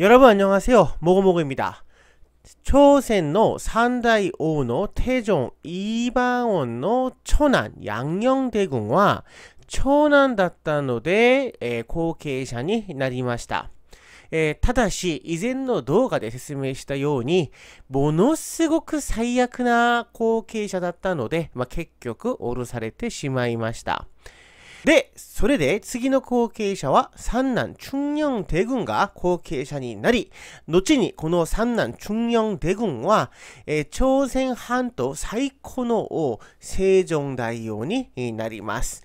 여러분안녕하세요모고모고입니다조선의3대왕의태종이방원의초난양녕대군は초난だったので後継者になりました。えー、ただし、以前の動画で説明したように、ものすごく最悪な後継者だったので、まあ、結局、降ろされてしまいました。で、それで次の後継者は三男春陽大軍が後継者になり、後にこの三男春陽大軍は、えー、朝鮮半島最古の王、清浄大王になります。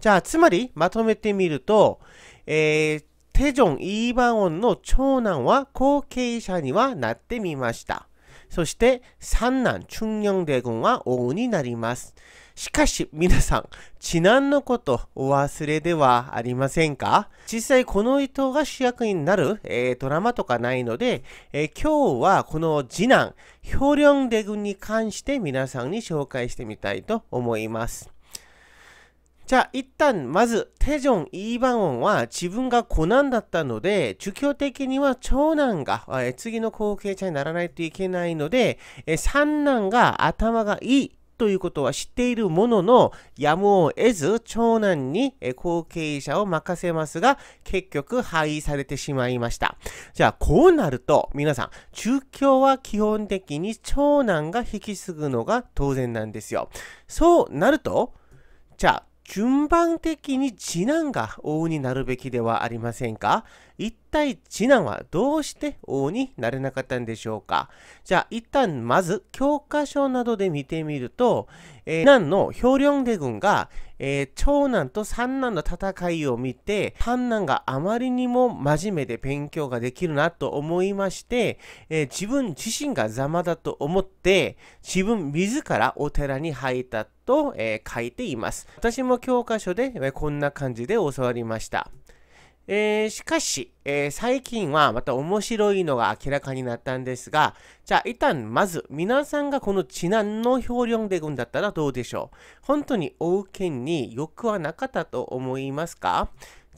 じゃあ、つまりまとめてみると、えー、テジョン・イーバンオンの長男は後継者にはなってみました。そして、三男、ヨン大軍は王になります。しかし皆さん、知難のことお忘れではありませんか実際この伊藤が主役になる、えー、ドラマとかないので、えー、今日はこの次男、ヒョリョンデ軍に関して皆さんに紹介してみたいと思います。じゃあ一旦まずテジョン・イーバンオンは自分が子男だったので儒教的には長男が次の後継者にならないといけないので三男が頭がいいということは知っているものの、やむを得ず長男に後継者を任せますが、結局廃位されてしまいました。じゃあ、こうなると、皆さん、中教は基本的に長男が引き継ぐのが当然なんですよ。そうなると、じゃあ、順番的に次男が王になるべきではありませんか一体次男はどうして王になれなかったんでしょうかじゃあ一旦まず教科書などで見てみると、えー、南の氷梁出軍が、えー、長男と三男の戦いを見て、三男があまりにも真面目で勉強ができるなと思いまして、えー、自分自身が邪魔だと思って、自分自らお寺に入ったと、え書いています。私も教科書で、えこんな感じで教わりました。えー、しかし、えー、最近はまた面白いのが明らかになったんですが、じゃあ一旦まず皆さんがこの知難の表現でいくんだったらどうでしょう本当に王権によくはなかったと思いますか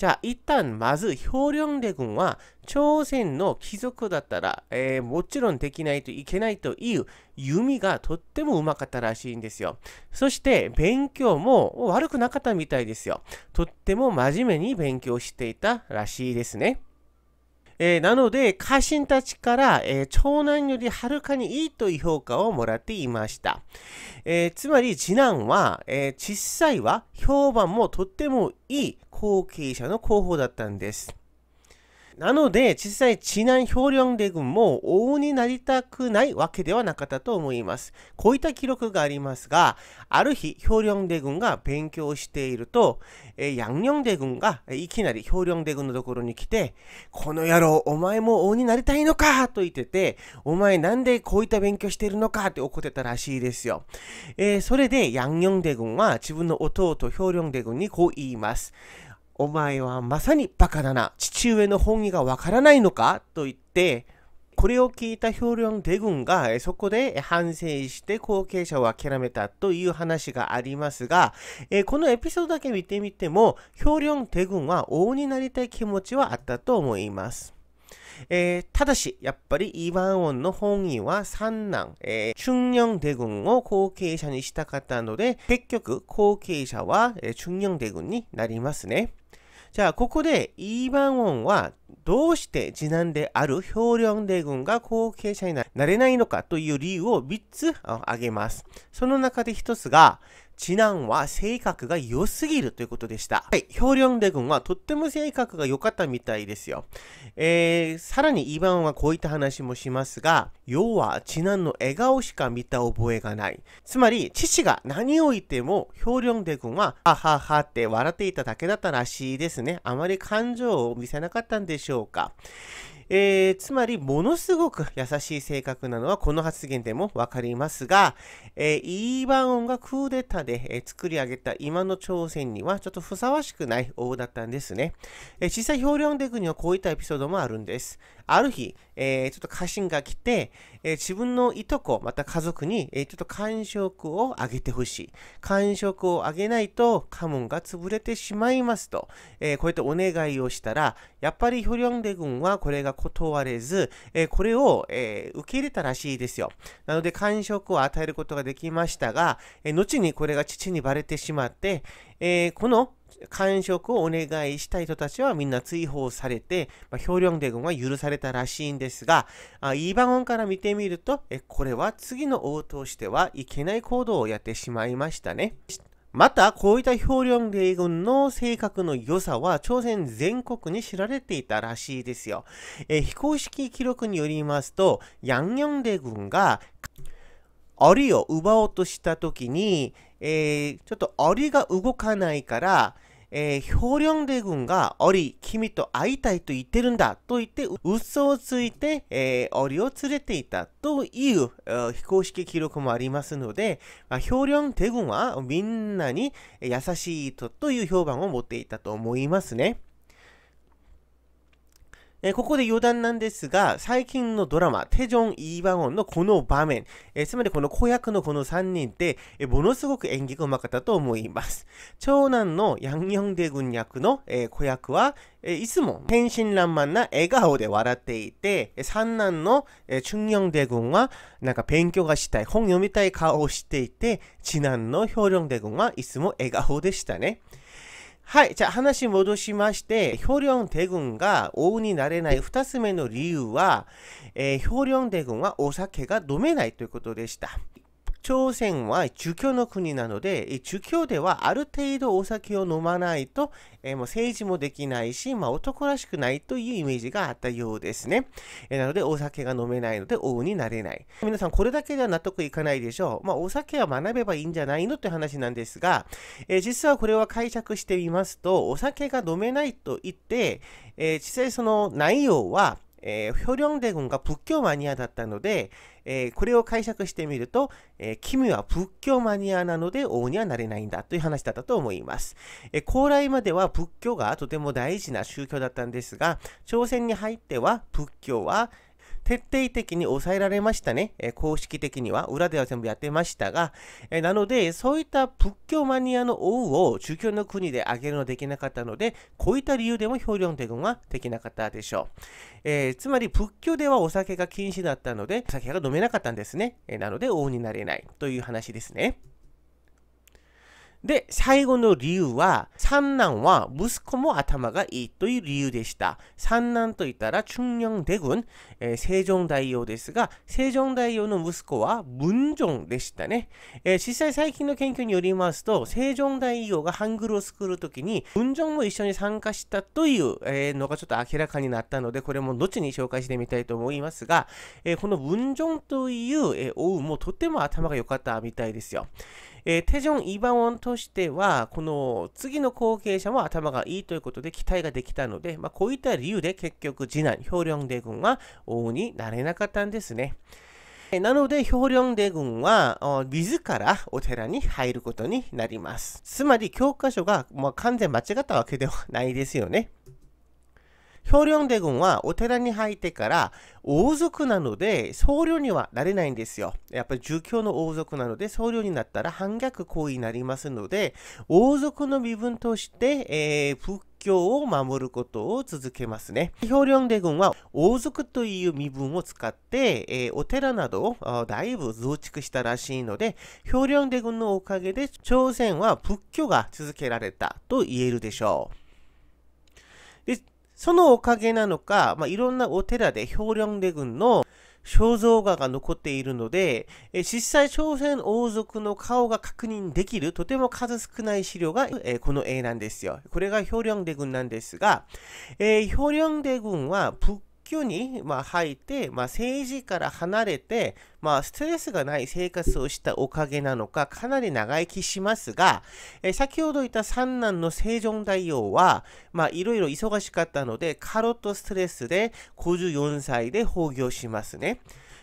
じゃあ、一旦まず、ョン霊軍は、朝鮮の貴族だったら、えー、もちろんできないといけないという弓がとってもうまかったらしいんですよ。そして、勉強も悪くなかったみたいですよ。とっても真面目に勉強していたらしいですね。えー、なので、家臣たちから、えー、長男よりはるかにいいという評価をもらっていました。えー、つまり、次男は、えー、実際は評判もとってもいい後継者の候補だったんです。なので、実際、治南評領出軍も王になりたくないわけではなかったと思います。こういった記録がありますが、ある日、評領出軍が勉強していると、えー、ョンデ軍がいきなり評領出軍のところに来て、この野郎、お前も王になりたいのかと言ってて、お前なんでこういった勉強してるのかって怒ってたらしいですよ。えー、それで、ヤンニョンデ軍は自分の弟、評領出軍にこう言います。お前はまさにバカだな。父上の本意がわからないのかと言って、これを聞いた評論デ軍がそこで反省して後継者を諦めたという話がありますが、このエピソードだけ見てみても、評論デ軍は王になりたい気持ちはあったと思います。えー、ただし、やっぱりイワンオンの本意は三男、えー、春陽大軍を後継者にしたかったので、結局後継者は、えー、春陽大軍になりますね。じゃあ、ここでイバンオンはどうして次男である氷梁大軍が後継者になれないのかという理由を3つ挙げます。その中で1つが、次男は性格が良すぎるということでした。はい、ヒョリョンデ軍はとっても性格が良かったみたいですよ。えー、さらにイバンはこういった話もしますが、要は次男の笑顔しか見た覚えがない。つまり、父が何を言っても、ヒョリョンデ軍は、はははって笑っていただけだったらしいですね。あまり感情を見せなかったんでしょうか。えー、つまり、ものすごく優しい性格なのはこの発言でもわかりますが、えー、イーバンオンがクーデターで、えー、作り上げた今の朝鮮にはちょっとふさわしくない王だったんですね。えー、実際、ョンデくにはこういったエピソードもあるんです。ある日、えー、ちょっと家臣が来て、えー、自分のいとこ、また家族に、えー、ちょっと感触をあげてほしい。感触をあげないと家紋が潰れてしまいますと、えー、こうやってお願いをしたら、やっぱりヒョリョンデ軍はこれが断れず、えー、これを、えー、受け入れたらしいですよ。なので、感触を与えることができましたが、えー、後にこれが父にバレてしまって、えこの感触をお願いした人たちはみんな追放されて、まあ、表で軍は許されたらしいんですが、あイーバゴンから見てみると、えこれは次の王としてはいけない行動をやってしまいましたね。また、こういった漂流米軍の性格の良さは、朝鮮全国に知られていたらしいですよ。え非公式記録によりますと、ヤンニョン米軍が、アリを奪おうとした時に、えー、ちょっとアリが動かないから、えー、氷梁で軍が、おり、君と会いたいと言ってるんだと言って、嘘をついて、えー、おりを連れていたという、非公式記録もありますので、まあ、氷梁で軍はみんなに優しいとという評判を持っていたと思いますね。えー、ここで余談なんですが、最近のドラマ、テジョン・イーバオンのこの場面、えー、つまりこの子役のこの3人って、えー、ものすごく演技がうまかったと思います。長男のヤン・ヨンデ軍役の、え子役は、えいつも天真爛漫な笑顔で笑っていて、三男の、えチュン・ヨンデ軍は、なんか勉強がしたい、本読みたい顔をしていて、次男のヒョウ・ヨンデ軍はいつも笑顔でしたね。はい。じゃあ話戻しまして、ヒョリョン大軍が王になれない2つ目の理由は、えー、ヒョリョン大軍はお酒が飲めないということでした。朝鮮は儒教の国なので、儒教ではある程度お酒を飲まないと、えー、もう政治もできないし、まあ、男らしくないというイメージがあったようですね。えー、なので、お酒が飲めないので王になれない。皆さん、これだけでは納得いかないでしょう。まあ、お酒は学べばいいんじゃないのって話なんですが、えー、実はこれは解釈してみますと、お酒が飲めないと言って、え実際その内容は、えー、ョリョン軍が仏教マニアだったので、えー、これを解釈してみると、えー、君は仏教マニアなので王にはなれないんだという話だったと思います。えー、高麗までは仏教がとても大事な宗教だったんですが、朝鮮に入っては仏教は、徹底的に抑えられましたね。え公式的には、裏では全部やってましたが、えなので、そういった仏教マニアの王を宗教の国で挙げるのできなかったので、こういった理由でも評論提言はできなかったでしょう。えー、つまり仏教ではお酒が禁止だったので、お酒が飲めなかったんですね。えなので、王になれないという話ですね。で、最後の理由は、三男は息子も頭がいいという理由でした。三男といったら、中央大軍、えー、正常大王ですが、正常大王の息子は文正でしたね、えー、実際最近の研究によりますと、正常大王がハングルを作るときに、文正も一緒に参加したという、えー、のがちょっと明らかになったので、これも後に紹介してみたいと思いますが、えこの文正という、え王もとても頭が良かったみたいですよ。えー、テジョン・イバウォンとしては、この次の後継者も頭がいいということで期待ができたので、まあ、こういった理由で結局次男、ヒョリョンデ軍は王になれなかったんですね。なので、ョンデ軍は、自らお寺に入ることになります。つまり、教科書が、まあ、完全間違ったわけではないですよね。漂量出軍はお寺に入ってから王族なので僧侶にはなれないんですよ。やっぱり儒教の王族なので僧侶になったら反逆行為になりますので王族の身分として、えー、仏教を守ることを続けますね。漂量で軍は王族という身分を使って、えー、お寺などをだいぶ増築したらしいので、漂量で軍のおかげで朝鮮は仏教が続けられたと言えるでしょう。そのおかげなのか、まあ、いろんなお寺で漂亮で軍の肖像画が残っているので、え実際朝鮮王族の顔が確認できるとても数少ない資料が、えこの絵なんですよ。これが漂亮で軍なんですが、えー、で軍は仏急に、まあ、入って、まあ、政治から離れて、まあ、ストレスがない生活をしたおかげなのか、かなり長生きしますが、え先ほど言った三男のセジョン大王は、まあ、いろいろ忙しかったので、過労とストレスで54歳で崩御しますね。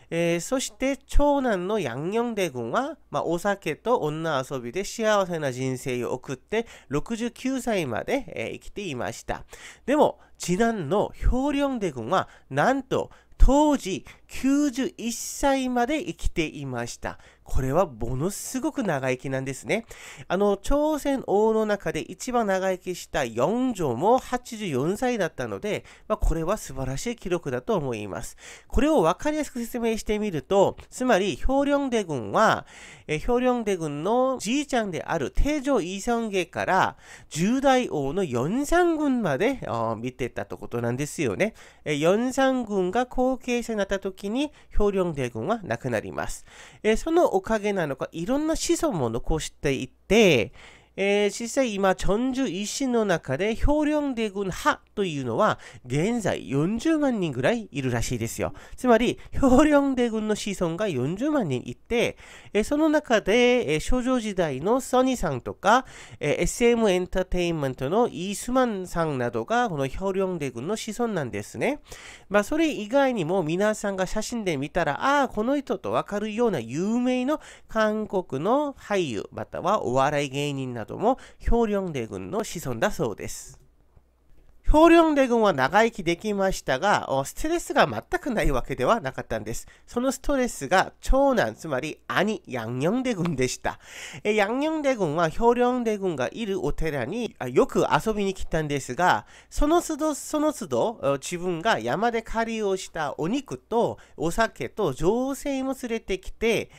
えー、そして長男のヤンヨョンデ君は、まあ、お酒と女遊びで幸せな人生を送って69歳まで、えー、生きていました。でも次男のヒョウリョンデ君はなんと当時91歳まで生きていました。これはものすごく長生きなんですね。あの、朝鮮王の中で一番長生きした四女も84歳だったので、まあ、これは素晴らしい記録だと思います。これをわかりやすく説明してみると、つまり、氷梁大軍は、え氷梁軍のじいちゃんである定常イソンゲから十大代王の四三軍まで見てたということなんですよね。四三軍が後継者になった時に、氷梁大軍は亡くなります。そのおかげなのか、いろんな子孫も残していって、えー、実際今、チョンジュ医師の中で、ョンデ軍派というのは、現在40万人ぐらいいるらしいですよ。つまり、ョンデ軍の子孫が40万人いて、えー、その中で、えー、少女時代のソニーさんとか、えー、SM エンターテインメントのイースマンさんなどが、このョンデ軍の子孫なんですね。まあ、それ以外にも皆さんが写真で見たら、ああ、この人とわかるような有名の韓国の俳優、またはお笑い芸人などなども、氷龍帝軍の子孫だそうです。漂流レ軍は長生きできましたが、ストレスが全くないわけではなかったんです。そのストレスが長男、つまり兄、ヤンニョンデ軍でした。ヤンニョンデ軍は漂流レ軍がいるお寺によく遊びに来たんですが、その都度その都度自分が山で狩りをしたお肉とお酒と女性も連れてきて、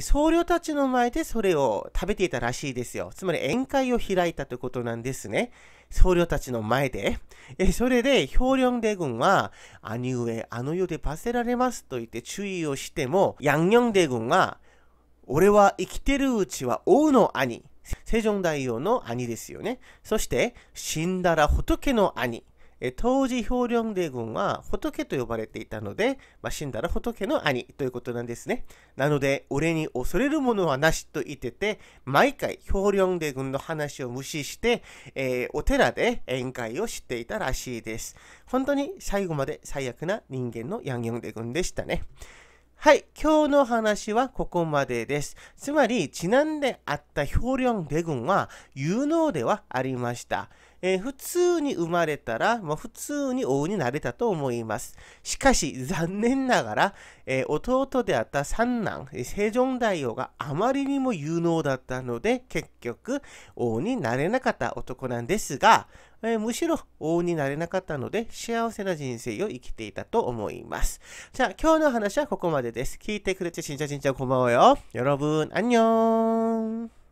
僧侶たちの前でそれを食べていたらしいですよ。つまり宴会を開いたということなんですね。僧侶たちの前で、えそれでョンデ軍は、兄上、あの世で罰せられますと言って注意をしても、ヤンョンデ軍は、俺は生きてるうちは王の兄、セジョン大王の兄ですよね。そして、死んだら仏の兄。当時ョンデ軍は仏と呼ばれていたので、まあ、死んだら仏の兄ということなんですね。なので、俺に恐れるものはなしと言ってて、毎回ョンデ軍の話を無視して、えー、お寺で宴会をしていたらしいです。本当に最後まで最悪な人間のヤンギョンデ軍でしたね。はい、今日の話はここまでです。つまり、ちなんであったョンデ軍は有能ではありました。えー、普通に生まれたら、まあ、普通に王になれたと思います。しかし、残念ながら、えー、弟であった三男、セジョン大王があまりにも有能だったので、結局、王になれなかった男なんですが、えー、むしろ王になれなかったので幸せな人生を生きていたと思います。じゃあ今日の話はここまでです。聞いてくれてち짜こんごまおよ。여러분ーん。